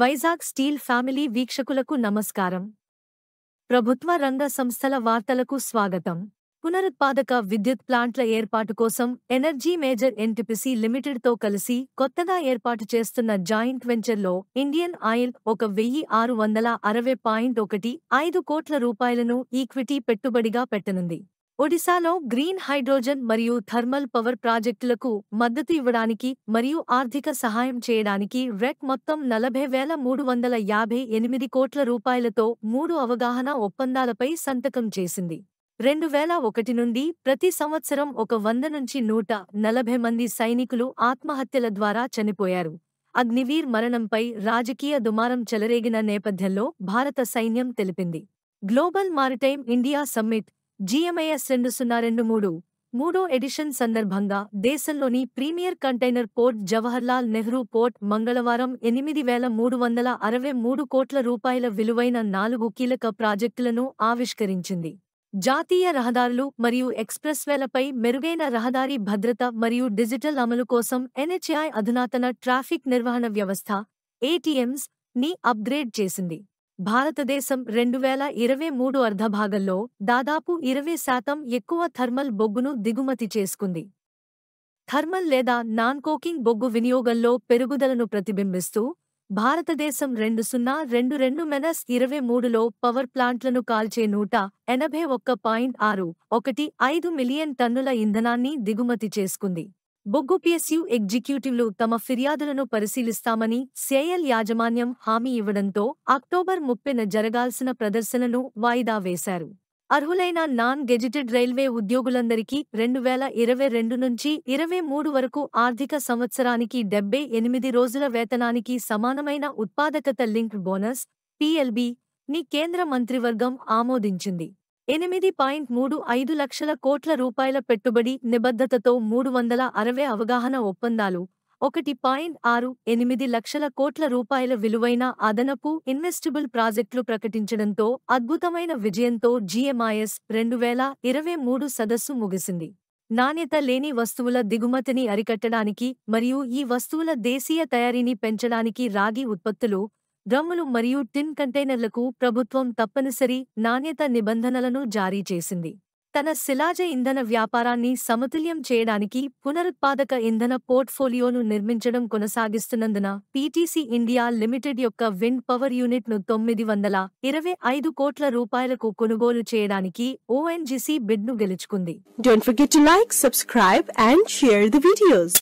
Vizag steel family వీక్షకులకు నమస్కారం ప్రభుత్వ రంగ సంస్థల వార్తలకు స్వాగతం పునరుత్పాదక విద్యుత్ ప్లాంట్ల ఏర్పాటు కోసం ఎనర్జీ మేజర్ ఎన్టీపీసీ లిమిటెడ్తో కలిసి కొత్తగా ఏర్పాటు చేస్తున్న జాయింట్ వెంచర్లో ఇండియన్ ఆయిల్ ఒక వెయ్యి ఆరు వందల అరవై పాయింట్ ఒకటి ఐదు కోట్ల రూపాయలను ఈక్విటీ పెట్టుబడిగా పెట్టనుంది ఒడిశాలో గ్రీన్ హైడ్రోజన్ మరియు థర్మల్ పవర్ ప్రాజెక్టులకు మద్దతు ఇవ్వడానికి మరియు ఆర్థిక సహాయం చేయడానికి రెక్ మొత్తం నలభై వేల మూడు వందల యాభై ఎనిమిది కోట్ల రూపాయలతో మూడు అవగాహన ఒప్పందాలపై సంతకం చేసింది రెండు వేల ఒకటి నుండి ప్రతి సంవత్సరం ఒక వంద నుంచి నూట నలభై మంది సైనికులు ఆత్మహత్యల ద్వారా చనిపోయారు అగ్నివీర్ మరణంపై రాజకీయ దుమారం చెలరేగిన నేపథ్యంలో భారత సైన్యం తెలిపింది global maritime India summit GMIS రెండు సున్నా రెండు మూడు మూడో ఎడిషన్ సందర్భంగా దేశంలోని premier container port Jawaharlal Nehru port మంగళవారం ఎనిమిది వేల మూడు వందల అరవై మూడు కోట్ల రూపాయల విలువైన నాలుగు కీలక ప్రాజెక్టులను ఆవిష్కరించింది జాతీయ రహదారులు మరియు ఎక్స్ప్రెస్వేలపై మెరుగైన రహదారి భద్రత మరియు డిజిటల్ అమలు కోసం ఎన్హెచ్ఐ అధునాతన ట్రాఫిక్ నిర్వహణ వ్యవస్థ ఏటీఎంస్ ని అప్గ్రేడ్ చేసింది భారతదేశం రెండు వేల ఇరవై మూడు అర్ధభాగంలో దాదాపు ఇరవై శాతం ఎక్కువ థర్మల్ బొగ్గును దిగుమతి చేసుకుంది థర్మల్ లేదా నాన్ కోకింగ్ బొగ్గు వినియోగంలో పెరుగుదలను ప్రతిబింబిస్తూ భారతదేశం రెండు సున్నా రెండు రెండు మెనస్ ఇరవై మూడులో పవర్ ప్లాంట్లను కాల్చే నూట ఎనభై ఒక్క పాయింట్ ఆరు ఒకటి ఐదు మిలియన్ టన్నుల ఇంధనాన్ని దిగుమతి చేసుకుంది బొగ్గు పిఎస్యు ఎగ్జిక్యూటివ్లు తమ ఫిర్యాదులను పరిశీలిస్తామని సేయల్ యాజమాన్యం హామీ ఇవ్వడంతో అక్టోబర్ ముప్పెన జరగాల్సిన ప్రదర్శనను వాయిదా వేశారు అర్హులైన నాన్ గెజిటెడ్ రైల్వే ఉద్యోగులందరికీ రెండు వేల ఇరవై రెండు నుంచి ఇరవై మూడు వరకు ఆర్థిక సంవత్సరానికి డెబ్బై ఎనిమిది రోజుల వేతనానికి సమానమైన ఉత్పాదకత లింక్డ్ బోనస్ పిఎల్బి ని కేంద్ర మంత్రివర్గం ఆమోదించింది ఎనిమిది పాయింట్ మూడు ఐదు లక్షల కోట్ల రూపాయల పెట్టుబడి నిబద్ధతతో మూడు వందల అరవై అవగాహన ఒప్పందాలు ఒకటి పాయింట్ ఆరు ఎనిమిది లక్షల కోట్ల రూపాయల విలువైన అదనపు ఇన్వెస్టిబుల్ ప్రాజెక్టులు ప్రకటించడంతో అద్భుతమైన విజయంతో జీఎంఐఎస్ రెండు వేల ఇరవై మూడు సదస్సు ముగిసింది నాణ్యత లేని వస్తువుల దిగుమతిని అరికట్టడానికి మరియు ఈ వస్తువుల దేశీయ తయారీని పెంచడానికి రాగి ఉత్పత్తులు డ్రమ్ములు మరియు టిన్ కంటైనర్లకు ప్రభుత్వం తప్పనిసరి నాణ్యత నిబంధనలను జారీ చేసింది తన శిలాజ ఇంధన వ్యాపారాన్ని సమతుల్యం చేయడానికి పునరుత్పాదక ఇంధన పోర్ట్ఫోలియోను నిర్మించడం కొనసాగిస్తున్నందున పీటీసీ ఇండియా లిమిటెడ్ యొక్క విండ్ పవర్ యూనిట్ను తొమ్మిది వందల ఇరవై ఐదు కోట్ల రూపాయలకు కొనుగోలు చేయడానికి ఓఎన్జీసీ బిడ్ను గెలుచుకుంది subscribe and share the videos